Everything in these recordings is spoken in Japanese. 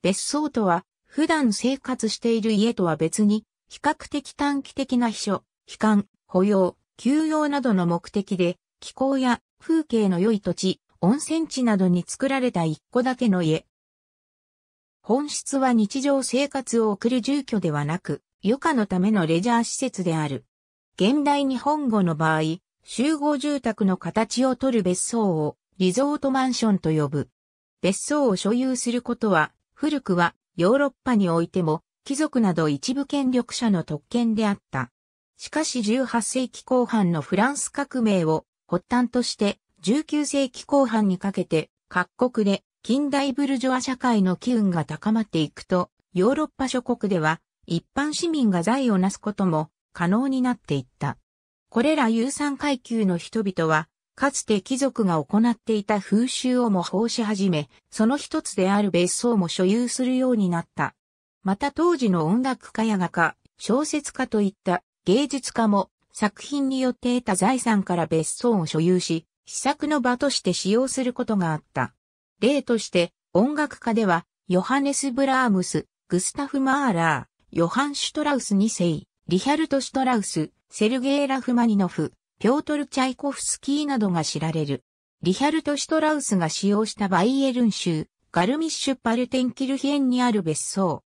別荘とは、普段生活している家とは別に、比較的短期的な秘書、帰還、保養、休養などの目的で、気候や風景の良い土地、温泉地などに作られた一戸建ての家。本質は日常生活を送る住居ではなく、余暇のためのレジャー施設である。現代日本語の場合、集合住宅の形をとる別荘をリゾートマンションと呼ぶ。別荘を所有することは、古くはヨーロッパにおいても貴族など一部権力者の特権であった。しかし18世紀後半のフランス革命を発端として19世紀後半にかけて各国で近代ブルジョア社会の機運が高まっていくとヨーロッパ諸国では一般市民が財をなすことも可能になっていった。これら有産階級の人々はかつて貴族が行っていた風習を模倣し始め、その一つである別荘も所有するようになった。また当時の音楽家や画家、小説家といった芸術家も作品によって得た財産から別荘を所有し、試作の場として使用することがあった。例として、音楽家では、ヨハネス・ブラームス、グスタフ・マーラー、ヨハン・シュトラウス2世、リヒャルト・シュトラウス、セルゲイ・ラフマニノフ、ピョートル・チャイコフスキーなどが知られる。リヒャルト・シュトラウスが使用したバイエルン州、ガルミッシュ・パルテンキルヒエンにある別荘。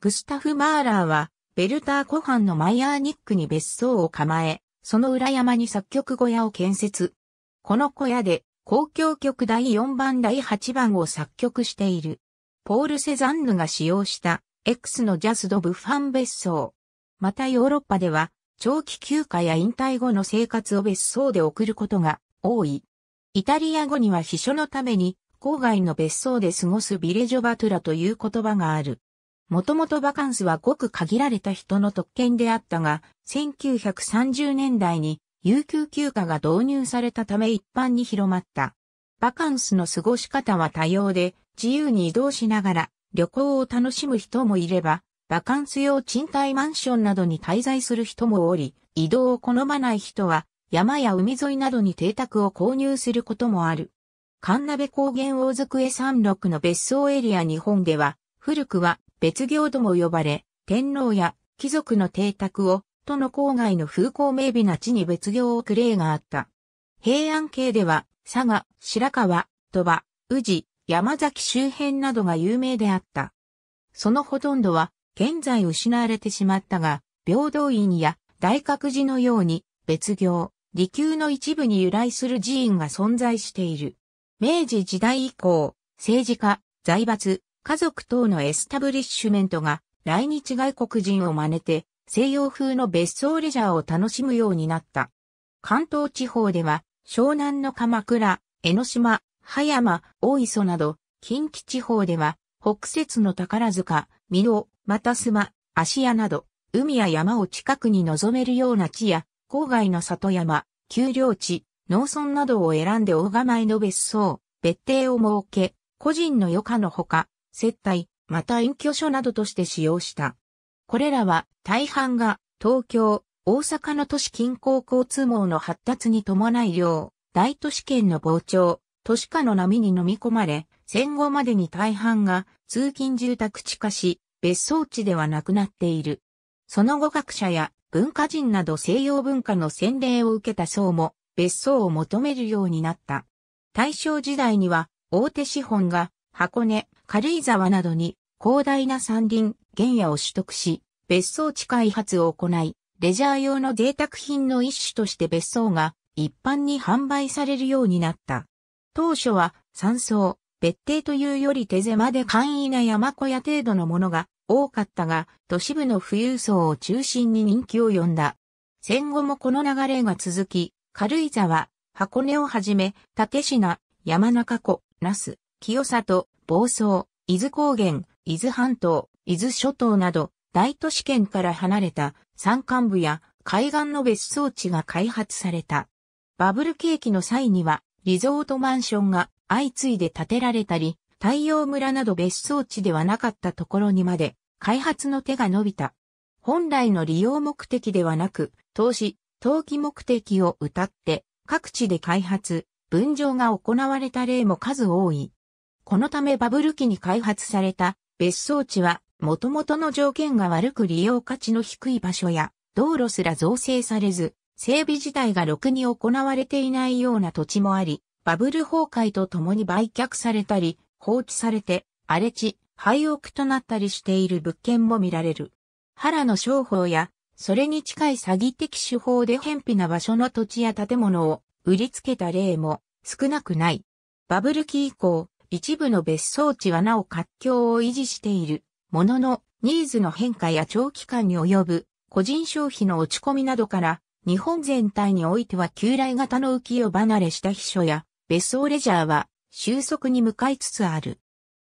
グスタフ・マーラーは、ベルター湖畔のマイアーニックに別荘を構え、その裏山に作曲小屋を建設。この小屋で、公共曲第4番第8番を作曲している。ポール・セザンヌが使用した、X のジャズ・ド・ブファン別荘。またヨーロッパでは、長期休暇や引退後の生活を別荘で送ることが多い。イタリア語には秘書のために郊外の別荘で過ごすビレジョバトゥラという言葉がある。もともとバカンスはごく限られた人の特権であったが、1930年代に有給休暇が導入されたため一般に広まった。バカンスの過ごし方は多様で、自由に移動しながら旅行を楽しむ人もいれば、バカンス用賃貸マンションなどに滞在する人もおり、移動を好まない人は、山や海沿いなどに邸宅を購入することもある。神鍋高原大机山麓の別荘エリア日本では、古くは別行とも呼ばれ、天皇や貴族の邸宅を、都の郊外の風光明媚な地に別行を送く例があった。平安系では、佐賀、白川、鳥羽、宇治、山崎周辺などが有名であった。そのほとんどは現在失われてしまったが、平等院や大覚寺のように別行、利休の一部に由来する寺院が存在している。明治時代以降、政治家、財閥、家族等のエスタブリッシュメントが来日外国人を真似て西洋風の別荘レジャーを楽しむようになった。関東地方では湘南の鎌倉、江ノ島、葉山、大磯など近畿地方では北節の宝塚、美濃、また妻、芦屋など、海や山を近くに望めるような地や、郊外の里山、丘陵地、農村などを選んで大構えの別荘、別邸を設け、個人の余暇のほか、接待、また隠居所などとして使用した。これらは大半が東京、大阪の都市近郊交通網の発達に伴い量、大都市圏の膨張、都市化の波に飲み込まれ、戦後までに大半が通勤住宅地化し、別荘地ではなくなっている。その後学者や文化人など西洋文化の洗礼を受けた層も別荘を求めるようになった。大正時代には大手資本が箱根、軽井沢などに広大な山林、原野を取得し、別荘地開発を行い、レジャー用の贅沢品の一種として別荘が一般に販売されるようになった。当初は山荘、別邸というより手狭で簡易な山小屋程度のものが多かったが、都市部の富裕層を中心に人気を呼んだ。戦後もこの流れが続き、軽井沢、箱根をはじめ、立科、山中湖、那須、清里、房総、伊豆高原、伊豆半島、伊豆諸島など、大都市圏から離れた山間部や海岸の別荘地が開発された。バブル景気の際には、リゾートマンションが相次いで建てられたり、太陽村など別荘地ではなかったところにまで開発の手が伸びた。本来の利用目的ではなく、投資、投機目的を謳って各地で開発、分譲が行われた例も数多い。このためバブル期に開発された別荘地は元々の条件が悪く利用価値の低い場所や道路すら造成されず、整備自体がろくに行われていないような土地もあり、バブル崩壊とともに売却されたり、放置されて荒れ地、廃屋となったりしている物件も見られる。原の商法や、それに近い詐欺的手法で偏僻な場所の土地や建物を売りつけた例も少なくない。バブル期以降、一部の別荘地はなお活況を維持しているものの、ニーズの変化や長期間に及ぶ個人消費の落ち込みなどから、日本全体においては旧来型の浮世離れした秘書や別荘レジャーは収束に向かいつつある。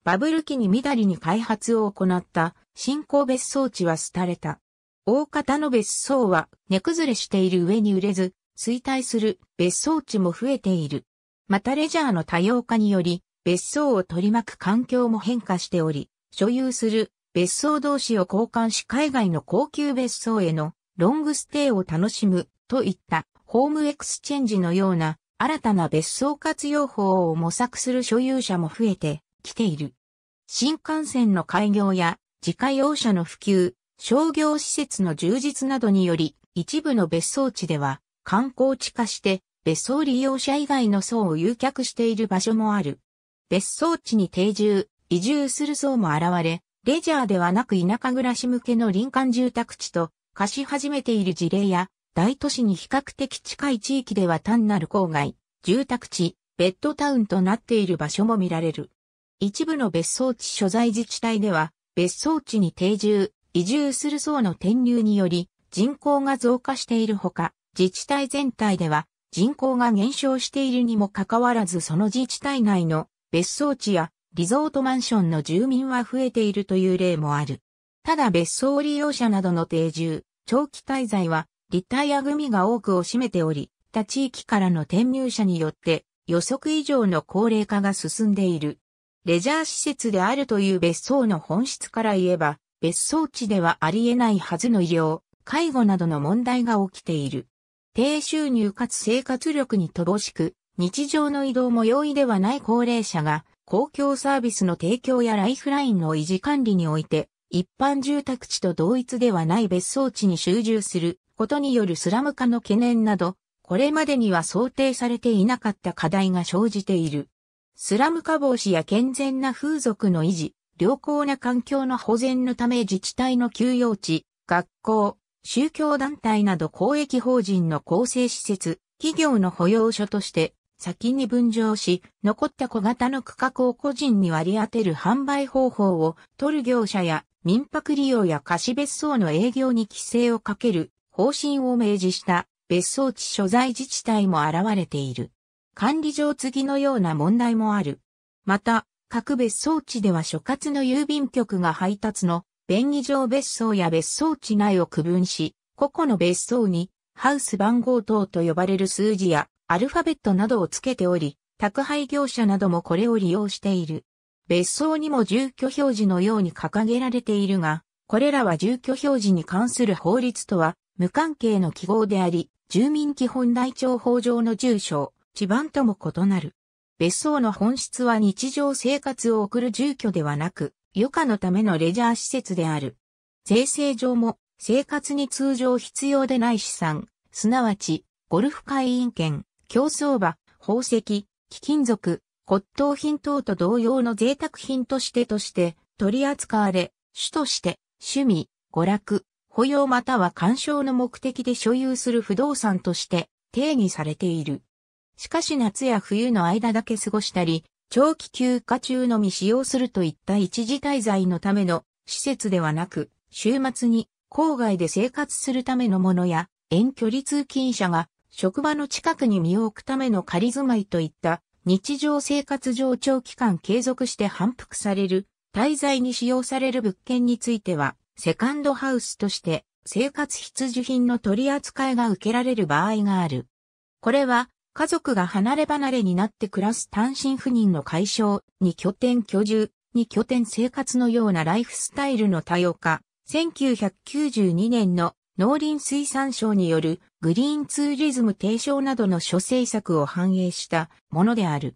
バブル期にみだりに開発を行った新興別荘地は廃れた。大方の別荘は根崩れしている上に売れず、衰退する別荘地も増えている。またレジャーの多様化により、別荘を取り巻く環境も変化しており、所有する別荘同士を交換し海外の高級別荘へのロングステイを楽しむといったホームエクスチェンジのような新たな別荘活用法を模索する所有者も増えてきている。新幹線の開業や自家用車の普及、商業施設の充実などにより、一部の別荘地では観光地化して別荘利用者以外の層を誘客している場所もある。別荘地に定住、移住する層も現れ、レジャーではなく田舎暮らし向けの林間住宅地と貸し始めている事例や大都市に比較的近い地域では単なる郊外、住宅地、ベッドタウンとなっている場所も見られる。一部の別荘地所在自治体では、別荘地に定住、移住する層の転入により、人口が増加しているほか、自治体全体では人口が減少しているにもかかわらずその自治体内の別荘地やリゾートマンションの住民は増えているという例もある。ただ別荘利用者などの定住、長期滞在はリタイア組が多くを占めており、他地域からの転入者によって予測以上の高齢化が進んでいる。レジャー施設であるという別荘の本質から言えば、別荘地ではあり得ないはずの医療、介護などの問題が起きている。低収入かつ生活力に乏しく、日常の移動も容易ではない高齢者が、公共サービスの提供やライフラインの維持管理において、一般住宅地と同一ではない別荘地に集中することによるスラム化の懸念など、これまでには想定されていなかった課題が生じている。スラム化防止や健全な風俗の維持、良好な環境の保全のため自治体の休養地、学校、宗教団体など公益法人の構成施設、企業の保養所として先に分譲し、残った小型の区画を個人に割り当てる販売方法を取る業者や民泊利用や貸別荘の営業に規制をかける方針を明示した別荘地所在自治体も現れている。管理上次のような問題もある。また、各別荘地では所轄の郵便局が配達の便宜上別荘や別荘地内を区分し、個々の別荘にハウス番号等と呼ばれる数字やアルファベットなどをつけており、宅配業者などもこれを利用している。別荘にも住居表示のように掲げられているが、これらは住居表示に関する法律とは無関係の記号であり、住民基本台帳法上の住所、地盤とも異なる。別荘の本質は日常生活を送る住居ではなく、余暇のためのレジャー施設である。税制上も生活に通常必要でない資産、すなわち、ゴルフ会員権、競争場、宝石、貴金属、骨董品等と同様の贅沢品としてとして取り扱われ、主として趣味、娯楽、保養または干渉の目的で所有する不動産として定義されている。しかし夏や冬の間だけ過ごしたり、長期休暇中のみ使用するといった一時滞在のための施設ではなく、週末に郊外で生活するためのものや、遠距離通勤者が職場の近くに身を置くための仮住まいといった日常生活上長期間継続して反復される滞在に使用される物件についてはセカンドハウスとして生活必需品の取り扱いが受けられる場合がある。これは家族が離れ離れになって暮らす単身赴任の解消に拠点居住に拠点生活のようなライフスタイルの多様化。1992年の農林水産省によるグリーンツーリズム提唱などの諸政策を反映したものである。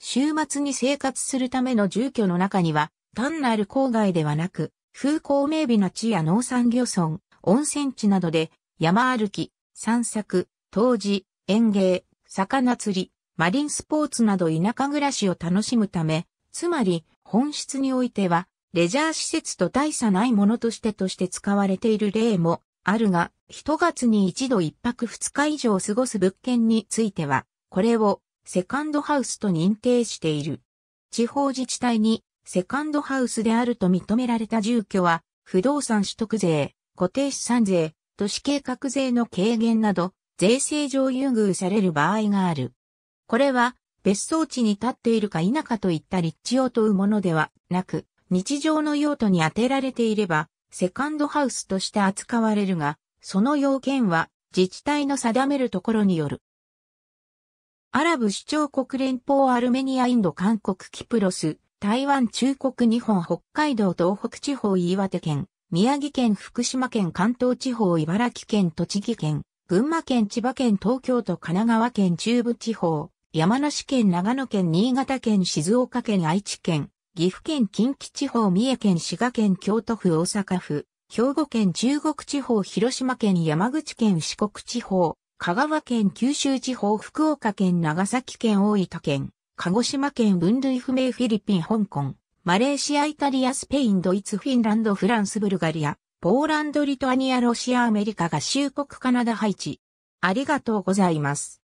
週末に生活するための住居の中には単なる郊外ではなく風光明媚な地や農産漁村、温泉地などで山歩き、散策、陶磁、園芸、魚釣り、マリンスポーツなど田舎暮らしを楽しむため、つまり本質においてはレジャー施設と大差ないものとしてとして使われている例もあるが、1月に一度1泊2日以上過ごす物件については、これをセカンドハウスと認定している。地方自治体にセカンドハウスであると認められた住居は、不動産取得税、固定資産税、都市計画税の軽減など、税制上優遇される場合がある。これは、別荘地に立っているか否かといった立地を問うものではなく、日常の用途に当てられていれば、セカンドハウスとして扱われるが、その要件は自治体の定めるところによる。アラブ首長国連邦アルメニアインド韓国キプロス台湾中国日本北海道東北地方岩手県、宮城県福島県関東地方茨城県栃木県、群馬県千葉県東京都神奈川県中部地方、山梨県長野県新潟県静岡県愛知県、岐阜県近畿地方三重県滋賀県京都府大阪府、兵庫県中国地方広島県山口県四国地方、香川県九州地方福岡県長崎県大分県鹿児島県分類不明フィリピン香港、マレーシアイタリアスペインドイツフィンランドフランスブルガリア、ポーランドリトアニアロシアアメリカ合衆国カナダハイチ。ありがとうございます。